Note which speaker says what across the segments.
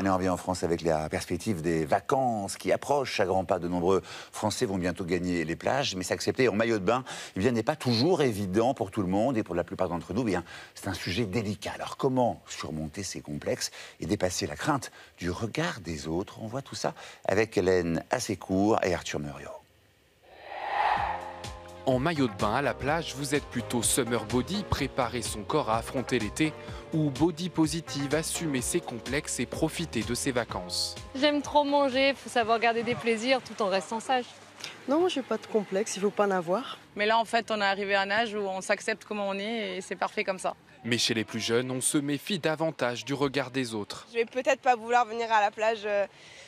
Speaker 1: on est en France avec la perspective des vacances qui approchent à grands pas. De nombreux Français vont bientôt gagner les plages, mais s'accepter en maillot de bain eh n'est pas toujours évident pour tout le monde et pour la plupart d'entre nous. Eh bien, c'est un sujet délicat. Alors comment surmonter ces complexes et dépasser la crainte du regard des autres On voit tout ça avec Hélène Assecourt et Arthur Muriot.
Speaker 2: En maillot de bain à la plage, vous êtes plutôt summer body, préparer son corps à affronter l'été, ou body positive, assumer ses complexes et profiter de ses vacances.
Speaker 3: J'aime trop manger, il faut savoir garder des plaisirs tout en restant sage.
Speaker 4: Non, j'ai pas de complexe, il faut pas en avoir. Mais là, en
Speaker 3: fait, on est arrivé à un âge où on s'accepte comment on est et
Speaker 4: c'est parfait comme ça.
Speaker 2: Mais chez les plus jeunes, on se méfie davantage du regard des autres.
Speaker 4: Je vais peut-être pas vouloir venir à la plage euh,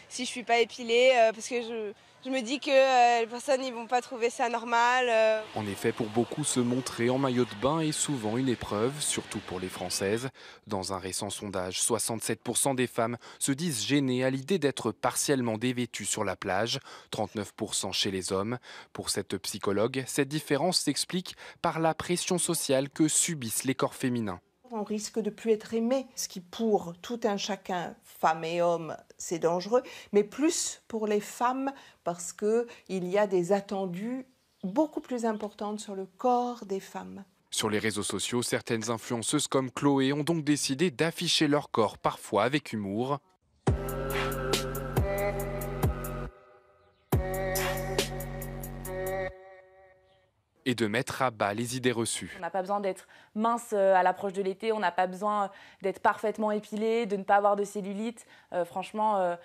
Speaker 4: si je suis pas épilée euh, parce que je je me dis que euh, les personnes ne vont pas trouver ça normal.
Speaker 2: En euh. effet, pour beaucoup, se montrer en maillot de bain est souvent une épreuve, surtout pour les Françaises. Dans un récent sondage, 67% des femmes se disent gênées à l'idée d'être partiellement dévêtues sur la plage, 39% chez les hommes. Pour cette psychologue, cette différence s'explique par la pression sociale que subissent les corps féminins
Speaker 4: on risque de plus être aimé, ce qui pour tout un chacun, femme et homme, c'est dangereux, mais plus pour les femmes parce que il y a des attendus beaucoup plus importantes sur le corps des femmes.
Speaker 2: Sur les réseaux sociaux, certaines influenceuses comme Chloé ont donc décidé d'afficher leur corps parfois avec humour et de mettre à bas les idées reçues. On
Speaker 3: n'a pas besoin d'être mince euh, à l'approche de l'été, on n'a pas besoin euh, d'être parfaitement épilé, de ne pas avoir de cellulite. Euh, franchement,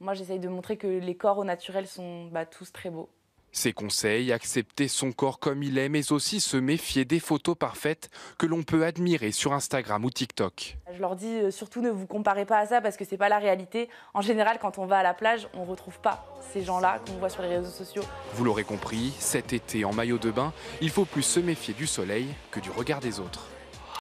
Speaker 3: moi j'essaye de montrer que les corps au naturel sont bah, tous très beaux.
Speaker 2: Ses conseils, accepter son corps comme il est, mais aussi se méfier des photos parfaites que l'on peut admirer sur Instagram ou TikTok.
Speaker 3: Je leur dis euh, surtout ne vous comparez pas à ça parce que c'est pas la réalité. En général, quand on va à la plage, on ne retrouve pas ces gens-là qu'on voit sur les réseaux sociaux.
Speaker 2: Vous l'aurez compris, cet été en maillot de bain, il faut plus se méfier du soleil que du regard des autres.